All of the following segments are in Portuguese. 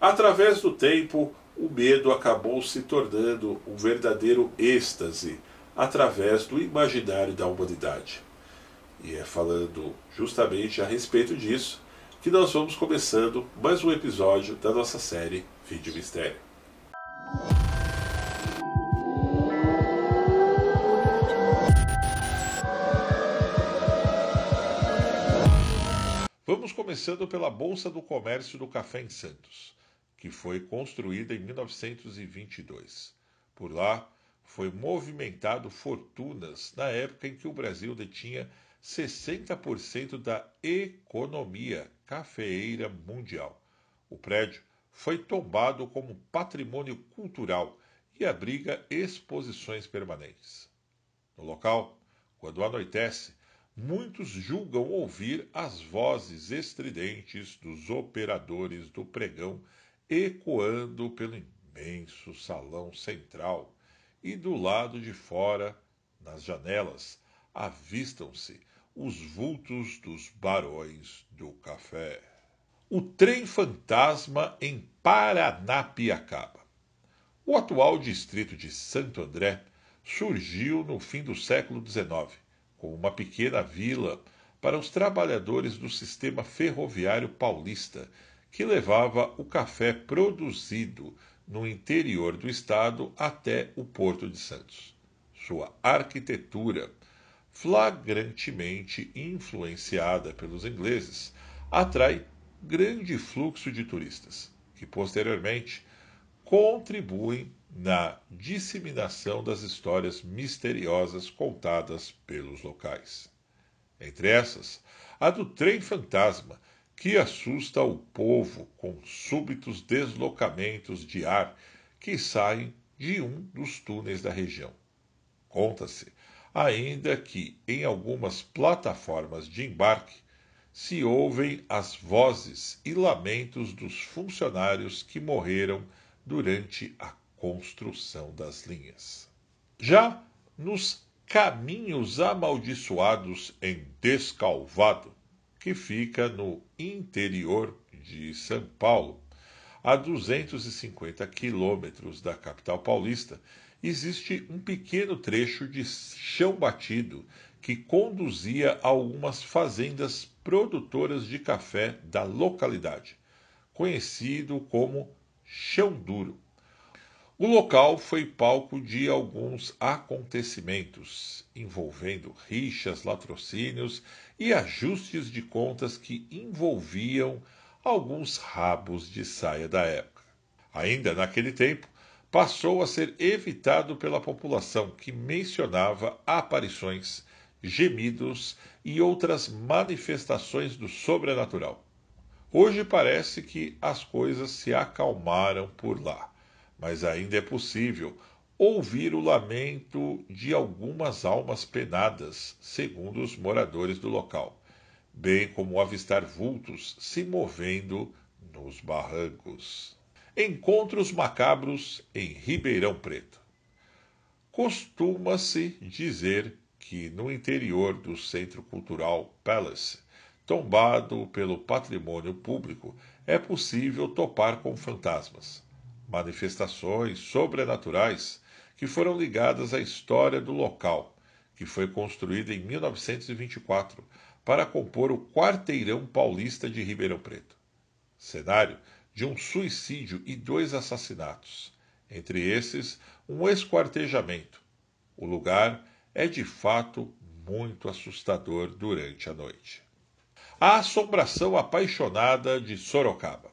Através do tempo, o medo acabou se tornando um verdadeiro êxtase através do imaginário da humanidade. E é falando justamente a respeito disso que nós vamos começando mais um episódio da nossa série Vídeo Mistério. Vamos começando pela Bolsa do Comércio do Café em Santos que foi construída em 1922. Por lá, foi movimentado fortunas na época em que o Brasil detinha 60% da economia cafeeira mundial. O prédio foi tombado como patrimônio cultural e abriga exposições permanentes. No local, quando anoitece, muitos julgam ouvir as vozes estridentes dos operadores do pregão ecoando pelo imenso salão central, e do lado de fora, nas janelas, avistam-se os vultos dos barões do café. O trem fantasma em Paranapiacaba. O atual distrito de Santo André surgiu no fim do século XIX, como uma pequena vila para os trabalhadores do sistema ferroviário paulista que levava o café produzido no interior do estado até o Porto de Santos. Sua arquitetura, flagrantemente influenciada pelos ingleses, atrai grande fluxo de turistas, que posteriormente contribuem na disseminação das histórias misteriosas contadas pelos locais. Entre essas, a do trem fantasma, que assusta o povo com súbitos deslocamentos de ar que saem de um dos túneis da região. Conta-se ainda que em algumas plataformas de embarque se ouvem as vozes e lamentos dos funcionários que morreram durante a construção das linhas. Já nos caminhos amaldiçoados em Descalvado, que fica no interior de São Paulo, a 250 quilômetros da capital paulista, existe um pequeno trecho de chão batido que conduzia a algumas fazendas produtoras de café da localidade, conhecido como chão duro. O local foi palco de alguns acontecimentos envolvendo rixas, latrocínios e ajustes de contas que envolviam alguns rabos de saia da época. Ainda naquele tempo, passou a ser evitado pela população, que mencionava aparições, gemidos e outras manifestações do sobrenatural. Hoje parece que as coisas se acalmaram por lá mas ainda é possível ouvir o lamento de algumas almas penadas, segundo os moradores do local, bem como avistar vultos se movendo nos barrancos. Encontros macabros em Ribeirão Preto. Costuma-se dizer que no interior do Centro Cultural Palace, tombado pelo patrimônio público, é possível topar com fantasmas manifestações sobrenaturais que foram ligadas à história do local, que foi construída em 1924 para compor o quarteirão paulista de Ribeirão Preto. Cenário de um suicídio e dois assassinatos, entre esses um esquartejamento. O lugar é de fato muito assustador durante a noite. A assombração apaixonada de Sorocaba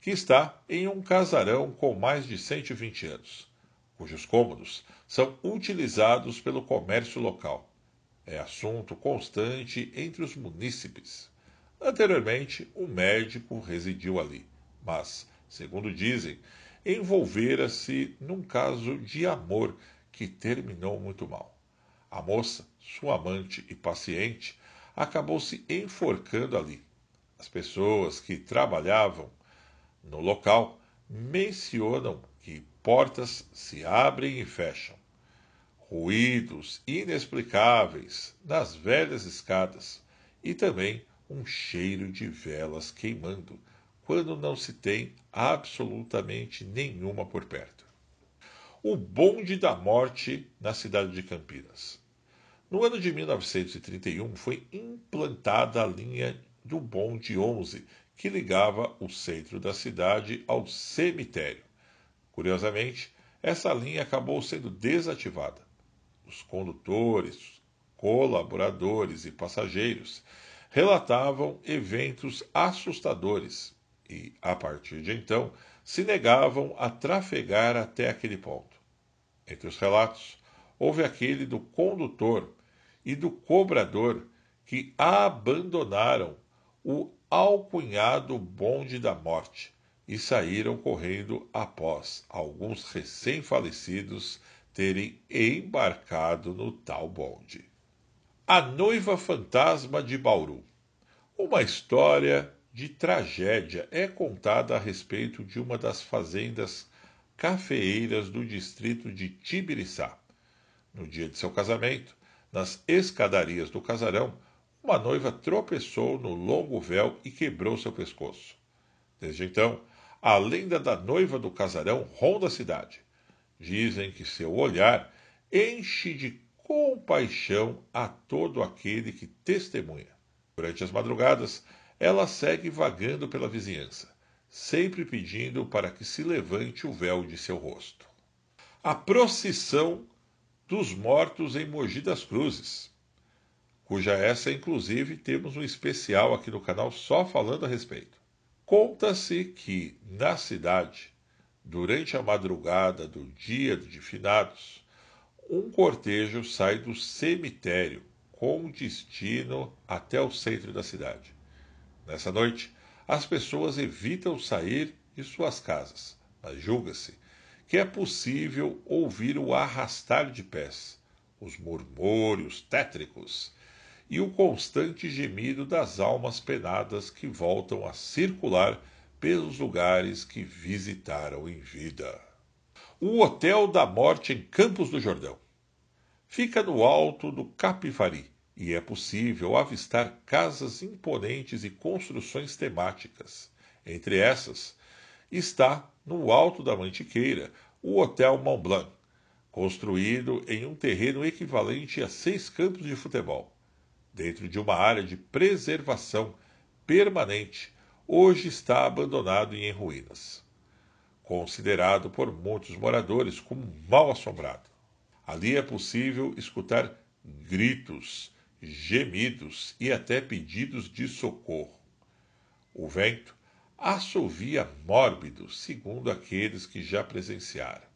que está em um casarão com mais de 120 anos, cujos cômodos são utilizados pelo comércio local. É assunto constante entre os munícipes. Anteriormente, um médico residiu ali, mas, segundo dizem, envolvera-se num caso de amor que terminou muito mal. A moça, sua amante e paciente, acabou se enforcando ali. As pessoas que trabalhavam no local, mencionam que portas se abrem e fecham, ruídos inexplicáveis nas velhas escadas e também um cheiro de velas queimando quando não se tem absolutamente nenhuma por perto. O bonde da morte na cidade de Campinas. No ano de 1931 foi implantada a linha do bonde 11, que ligava o centro da cidade ao cemitério. Curiosamente, essa linha acabou sendo desativada. Os condutores, colaboradores e passageiros relatavam eventos assustadores e, a partir de então, se negavam a trafegar até aquele ponto. Entre os relatos, houve aquele do condutor e do cobrador que abandonaram o ao cunhado o bonde da morte e saíram correndo após alguns recém-falecidos terem embarcado no tal bonde. A Noiva Fantasma de Bauru. Uma história de tragédia é contada a respeito de uma das fazendas cafeeiras do distrito de Tibiriçá. No dia de seu casamento, nas escadarias do casarão, uma noiva tropeçou no longo véu e quebrou seu pescoço. Desde então, a lenda da noiva do casarão ronda a cidade. Dizem que seu olhar enche de compaixão a todo aquele que testemunha. Durante as madrugadas, ela segue vagando pela vizinhança, sempre pedindo para que se levante o véu de seu rosto. A procissão dos mortos em Mogi das Cruzes cuja essa, inclusive, temos um especial aqui no canal só falando a respeito. Conta-se que, na cidade, durante a madrugada do dia de finados, um cortejo sai do cemitério com destino até o centro da cidade. Nessa noite, as pessoas evitam sair de suas casas, mas julga-se que é possível ouvir o arrastar de pés, os murmúrios tétricos e o constante gemido das almas penadas que voltam a circular pelos lugares que visitaram em vida. O Hotel da Morte em Campos do Jordão. Fica no alto do Capivari e é possível avistar casas imponentes e construções temáticas. Entre essas, está no alto da Mantiqueira o Hotel Mont Blanc, construído em um terreno equivalente a seis campos de futebol dentro de uma área de preservação permanente, hoje está abandonado e em ruínas. Considerado por muitos moradores como mal assombrado. Ali é possível escutar gritos, gemidos e até pedidos de socorro. O vento assovia mórbido, segundo aqueles que já presenciaram,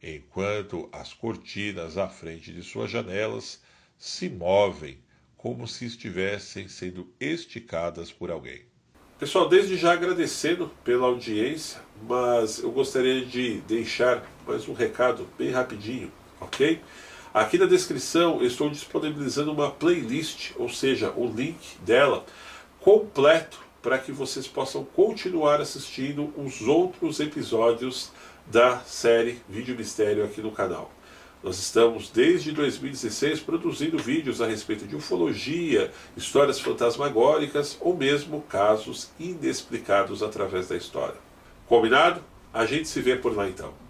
enquanto as cortinas à frente de suas janelas se movem como se estivessem sendo esticadas por alguém. Pessoal, desde já agradecendo pela audiência, mas eu gostaria de deixar mais um recado bem rapidinho, ok? Aqui na descrição eu estou disponibilizando uma playlist, ou seja, o link dela completo para que vocês possam continuar assistindo os outros episódios da série Vídeo Mistério aqui no canal. Nós estamos desde 2016 produzindo vídeos a respeito de ufologia, histórias fantasmagóricas ou mesmo casos inexplicados através da história. Combinado? A gente se vê por lá então.